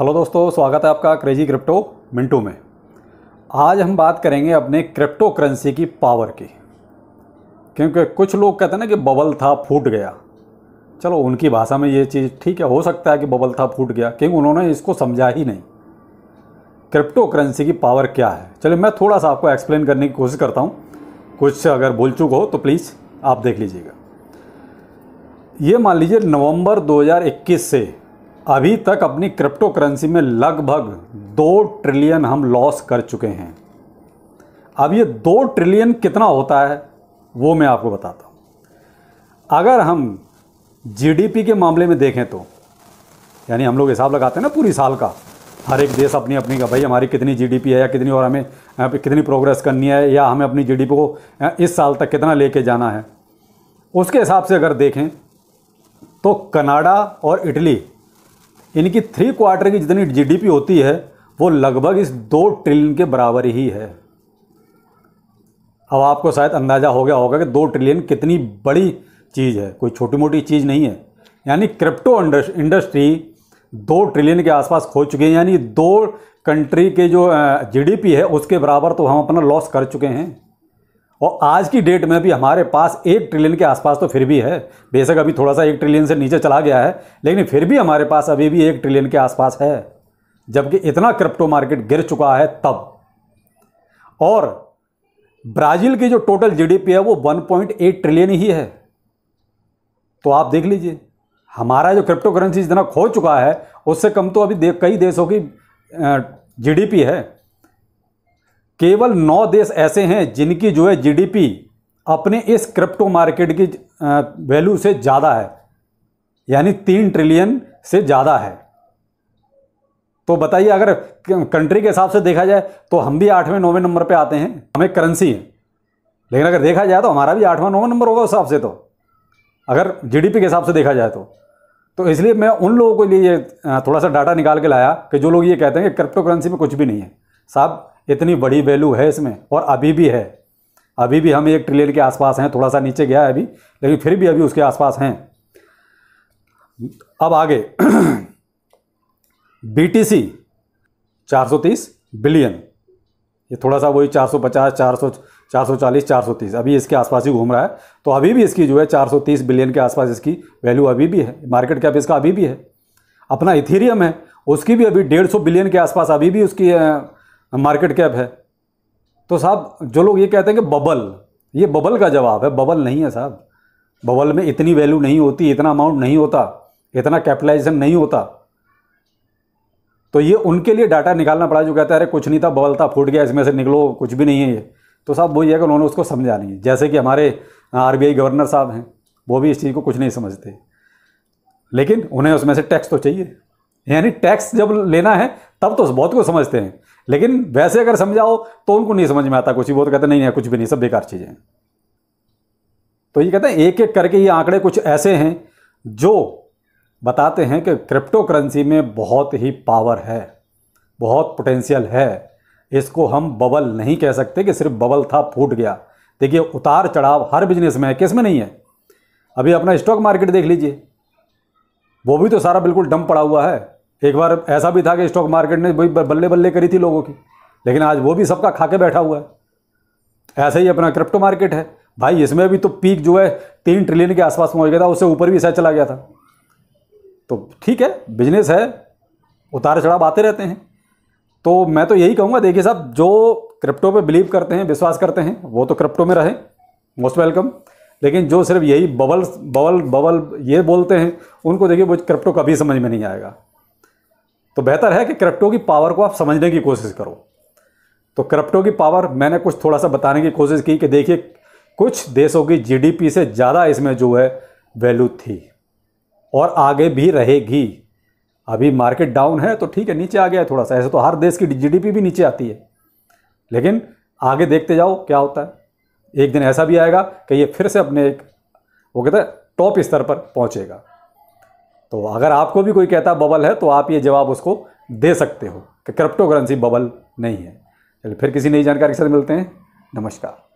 hello दोस्तों स्वागत है आपका क्रेजी क्रिप्टो मिनटू में आज हम बात करेंगे अपने क्रिप्टो करेंसी की पावर की क्योंकि कुछ लोग कहते हैं ना कि बबल था फूट गया चलो उनकी भाषा में ये चीज़ ठीक है हो सकता है कि बबल था फूट गया क्योंकि उन्होंने इसको समझा ही नहीं क्रिप्टो करेंसी की पावर क्या है चलिए मैं थोड़ा सा आपको एक्सप्लेन करने की कोशिश करता हूँ कुछ अगर भूल चुक हो तो प्लीज़ आप देख लीजिएगा ये मान लीजिए नवंबर 2021 से अभी तक अपनी क्रिप्टो करेंसी में लगभग दो ट्रिलियन हम लॉस कर चुके हैं अब ये दो ट्रिलियन कितना होता है वो मैं आपको बताता हूँ अगर हम जीडीपी के मामले में देखें तो यानी हम लोग हिसाब लगाते हैं ना पूरी साल का हर एक देश अपनी अपनी का भाई हमारी कितनी जीडीपी है या कितनी और हमें कितनी प्रोग्रेस करनी है या हमें अपनी जीडीपी को इस साल तक कितना लेके जाना है उसके हिसाब से अगर देखें तो कनाडा और इटली इनकी थ्री क्वार्टर की जितनी जीडीपी होती है वो लगभग इस दो ट्रिलियन के बराबर ही है अब आपको शायद अंदाज़ा हो गया होगा कि दो ट्रिलियन कितनी बड़ी चीज़ है कोई छोटी मोटी चीज़ नहीं है यानी क्रिप्टो इंडस्ट्री दो ट्रिलियन के आसपास खो चुके हैं यानी दो कंट्री के जो जीडीपी है उसके बराबर तो हम अपना लॉस कर चुके हैं और आज की डेट में भी हमारे पास एक ट्रिलियन के आसपास तो फिर भी है बेशक अभी थोड़ा सा एक ट्रिलियन से नीचे चला गया है लेकिन फिर भी हमारे पास अभी भी एक ट्रिलियन के आसपास है जबकि इतना क्रिप्टो मार्केट गिर चुका है तब और ब्राज़ील की जो टोटल जीडीपी है वो 1.8 ट्रिलियन ही है तो आप देख लीजिए हमारा जो क्रिप्टो करेंसी जितना खो चुका है उससे कम तो अभी दे, कई देशों की जीडीपी है केवल नौ देश ऐसे हैं जिनकी जो है जीडीपी अपने इस क्रिप्टो मार्केट की वैल्यू से ज़्यादा है यानी तीन ट्रिलियन से ज़्यादा है तो बताइए अगर कंट्री के हिसाब से देखा जाए तो हम भी आठवें नौवें नंबर पे आते हैं हमें करेंसी है लेकिन अगर देखा जाए तो हमारा भी आठवां नौवां नंबर होगा उस हिसाब से तो अगर जीडीपी के हिसाब से देखा जाए तो तो इसलिए मैं उन लोगों के लिए थोड़ा सा डाटा निकाल के लाया कि जो लोग ये कहते हैं कि क्रिप्टो करेंसी में कुछ भी नहीं है साहब इतनी बड़ी वैल्यू है इसमें और अभी भी है अभी भी हम एक ट्रिलियन के आसपास हैं थोड़ा सा नीचे गया है अभी लेकिन फिर भी अभी उसके आसपास हैं अब आगे बी टी सी चार सौ तीस बिलियन ये थोड़ा सा वही चार सौ पचास चार सौ चार सौ चालीस चार सौ तीस अभी इसके आसपास ही घूम रहा है तो अभी भी इसकी जो है चार सौ तीस बिलियन के आसपास इसकी वैल्यू अभी भी है मार्केट कैप इसका अभी भी है अपना इथेरियम है उसकी भी अभी डेढ़ सौ बिलियन के आसपास अभी भी उसकी मार्केट कैप है तो साहब जो लोग ये कहते हैं कि बबल ये बबल का जवाब है बबल नहीं है साहब बबल में इतनी वैल्यू नहीं होती इतना अमाउंट नहीं होता इतना कैपिटलाइजेशन नहीं होता तो ये उनके लिए डाटा निकालना पड़ा जो कहता है अरे कुछ नहीं था बबल था फूट गया इसमें से निकलो कुछ भी नहीं है ये तो साहब वही है कि उन्होंने उसको समझा नहीं जैसे कि हमारे आर गवर्नर साहब हैं वो भी इस चीज़ को कुछ नहीं समझते लेकिन उन्हें उसमें से टैक्स तो चाहिए यानी टैक्स जब लेना है तब तो बहुत कुछ समझते हैं लेकिन वैसे अगर समझाओ तो उनको नहीं समझ में आता कुछ ही तो कहते नहीं है कुछ भी नहीं सब बेकार चीज़ें हैं तो ये कहते हैं एक एक करके ये आंकड़े कुछ ऐसे हैं जो बताते हैं कि क्रिप्टो करेंसी में बहुत ही पावर है बहुत पोटेंशियल है इसको हम बबल नहीं कह सकते कि सिर्फ बबल था फूट गया देखिए उतार चढ़ाव हर बिजनेस में है किस में नहीं है अभी अपना स्टॉक मार्केट देख लीजिए वो भी तो सारा बिल्कुल डम पड़ा हुआ है एक बार ऐसा भी था कि स्टॉक मार्केट ने वही बल्ले बल्ले करी थी लोगों की लेकिन आज वो भी सबका खा के बैठा हुआ है ऐसे ही अपना क्रिप्टो मार्केट है भाई इसमें भी तो पीक जो है तीन ट्रिलियन के आसपास पहुंच गया था उससे ऊपर भी ऐसा चला गया था तो ठीक है बिजनेस है उतार चढ़ाव आते रहते हैं तो मैं तो यही कहूँगा देखिए साहब जो क्रिप्टो पर बिलीव करते हैं विश्वास करते हैं वो तो क्रिप्टो में रहें मोस्ट वेलकम लेकिन जो सिर्फ यही बबल बबल बबल ये बोलते हैं उनको देखिए वो क्रिप्टो कभी समझ में नहीं आएगा तो बेहतर है कि क्रिप्टो की पावर को आप समझने की कोशिश करो तो क्रिप्टो की पावर मैंने कुछ थोड़ा सा बताने की कोशिश की कि देखिए कुछ देशों की जीडीपी से ज़्यादा इसमें जो है वैल्यू थी और आगे भी रहेगी अभी मार्केट डाउन है तो ठीक है नीचे आ गया है थोड़ा सा ऐसे तो हर देश की जीडीपी भी नीचे आती है लेकिन आगे देखते जाओ क्या होता है एक दिन ऐसा भी आएगा कि ये फिर से अपने एक वो कहते हैं टॉप स्तर पर पहुँचेगा तो अगर आपको भी कोई कहता बबल है तो आप ये जवाब उसको दे सकते हो कि क्रिप्टो करेंसी बबल नहीं है चलिए फिर किसी नई जानकारी के साथ मिलते हैं नमस्कार